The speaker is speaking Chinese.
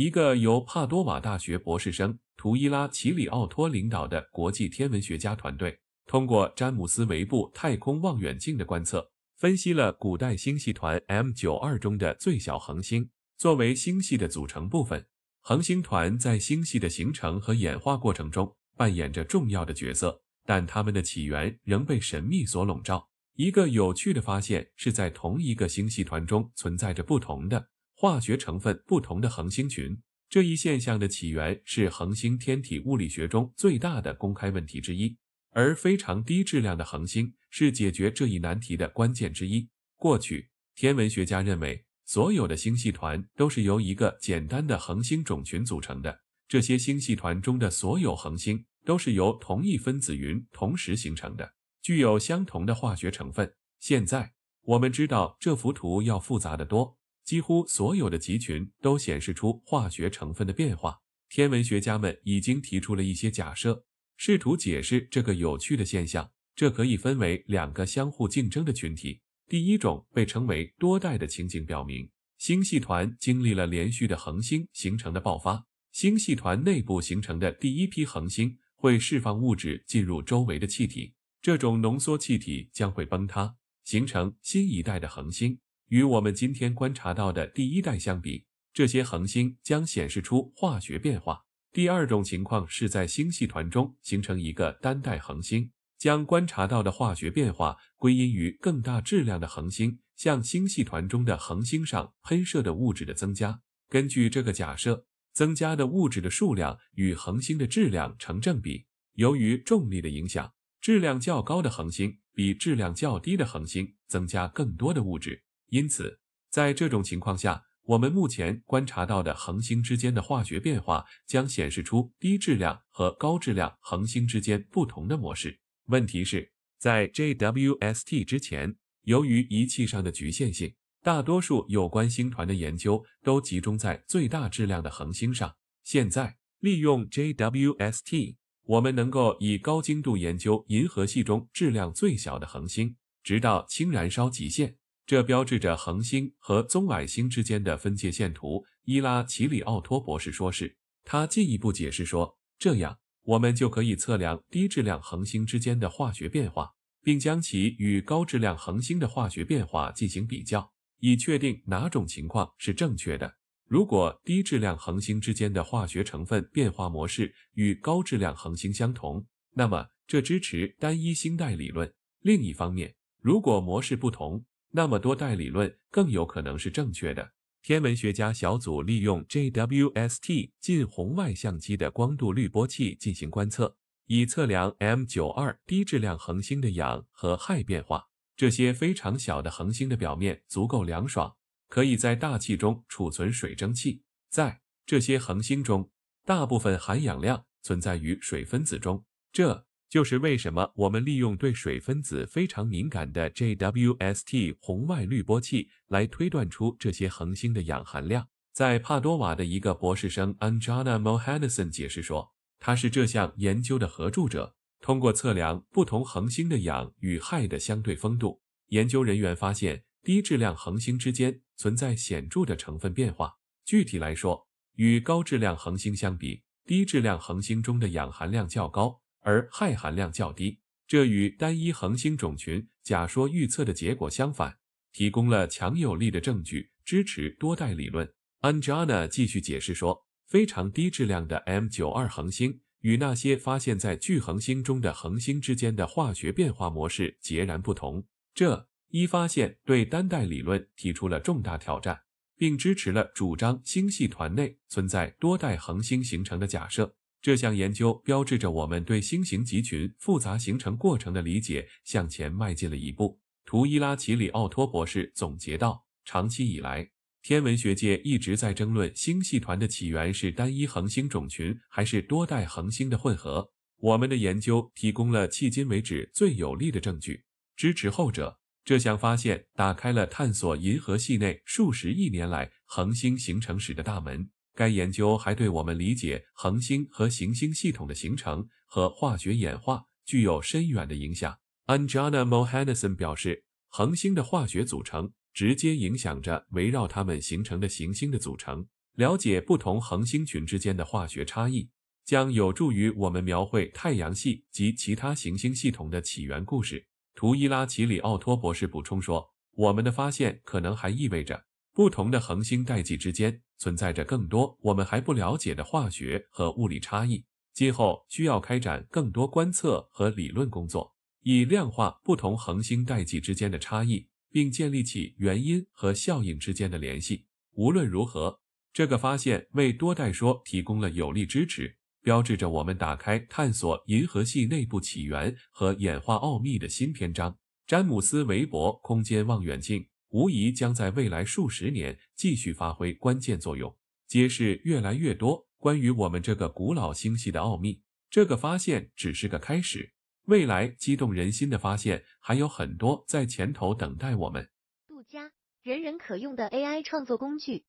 一个由帕多瓦大学博士生图伊拉奇里奥托领导的国际天文学家团队，通过詹姆斯韦布太空望远镜的观测，分析了古代星系团 M92 中的最小恒星。作为星系的组成部分，恒星团在星系的形成和演化过程中扮演着重要的角色，但它们的起源仍被神秘所笼罩。一个有趣的发现是在同一个星系团中存在着不同的。化学成分不同的恒星群这一现象的起源是恒星天体物理学中最大的公开问题之一，而非常低质量的恒星是解决这一难题的关键之一。过去，天文学家认为所有的星系团都是由一个简单的恒星种群组成的，这些星系团中的所有恒星都是由同一分子云同时形成的，具有相同的化学成分。现在，我们知道这幅图要复杂得多。几乎所有的集群都显示出化学成分的变化。天文学家们已经提出了一些假设，试图解释这个有趣的现象。这可以分为两个相互竞争的群体。第一种被称为多代的情景表明，星系团经历了连续的恒星形成的爆发。星系团内部形成的第一批恒星会释放物质进入周围的气体，这种浓缩气体将会崩塌，形成新一代的恒星。与我们今天观察到的第一代相比，这些恒星将显示出化学变化。第二种情况是在星系团中形成一个单代恒星，将观察到的化学变化归因于更大质量的恒星向星系团中的恒星上喷射的物质的增加。根据这个假设，增加的物质的数量与恒星的质量成正比。由于重力的影响，质量较高的恒星比质量较低的恒星增加更多的物质。因此，在这种情况下，我们目前观察到的恒星之间的化学变化将显示出低质量和高质量恒星之间不同的模式。问题是，在 JWST 之前，由于仪器上的局限性，大多数有关星团的研究都集中在最大质量的恒星上。现在，利用 JWST，我们能够以高精度研究银河系中质量最小的恒星，直到氢燃烧极限。这标志着恒星和棕矮星之间的分界线图。伊拉奇里奥托博士说：“是。”他进一步解释说：“这样，我们就可以测量低质量恒星之间的化学变化，并将其与高质量恒星的化学变化进行比较，以确定哪种情况是正确的。如果低质量恒星之间的化学成分变化模式与高质量恒星相同，那么这支持单一星代理论。另一方面，如果模式不同，那么多代理论更有可能是正确的。天文学家小组利用 JWST 近红外相机的光度滤波器进行观测，以测量 M92 低质量恒星的氧和氦变化。这些非常小的恒星的表面足够凉爽，可以在大气中储存水蒸气。在这些恒星中，大部分含氧量存在于水分子中。这就是为什么我们利用对水分子非常敏感的 JWST 红外滤波器来推断出这些恒星的氧含量。在帕多瓦的一个博士生 Anjana Mohanison 解释说，他是这项研究的合著者。通过测量不同恒星的氧与氦的相对丰度，研究人员发现低质量恒星之间存在显著的成分变化。具体来说，与高质量恒星相比，低质量恒星中的氧含量较高。而氦含量较低，这与单一恒星种群假说预测的结果相反，提供了强有力的证据支持多代理论。Anjana 继续解释说，非常低质量的 M92 恒星与那些发现在巨恒星中的恒星之间的化学变化模式截然不同。这一发现对单代理论提出了重大挑战，并支持了主张星系团内存在多代恒星形成的假设。这项研究标志着我们对星形集群复杂形成过程的理解向前迈进了一步。图伊拉奇里奥托博士总结道：“长期以来，天文学界一直在争论星系团的起源是单一恒星种群还是多代恒星的混合。我们的研究提供了迄今为止最有力的证据，支持后者。这项发现打开了探索银河系内数十亿年来恒星形成史的大门。”该研究还对我们理解恒星和行星系统的形成和化学演化具有深远的影响。Anjana Mohanison 表示，恒星的化学组成直接影响着围绕它们形成的行星的组成。了解不同恒星群之间的化学差异，将有助于我们描绘太阳系及其他行星系统的起源故事。图伊拉奇里奥托博士补充说，我们的发现可能还意味着。不同的恒星代际之间存在着更多我们还不了解的化学和物理差异。今后需要开展更多观测和理论工作，以量化不同恒星代际之间的差异，并建立起原因和效应之间的联系。无论如何，这个发现为多代说提供了有力支持，标志着我们打开探索银河系内部起源和演化奥秘的新篇章。詹姆斯·韦伯空间望远镜。无疑将在未来数十年继续发挥关键作用，揭示越来越多关于我们这个古老星系的奥秘。这个发现只是个开始，未来激动人心的发现还有很多在前头等待我们。杜佳，人人可用的 AI 创作工具。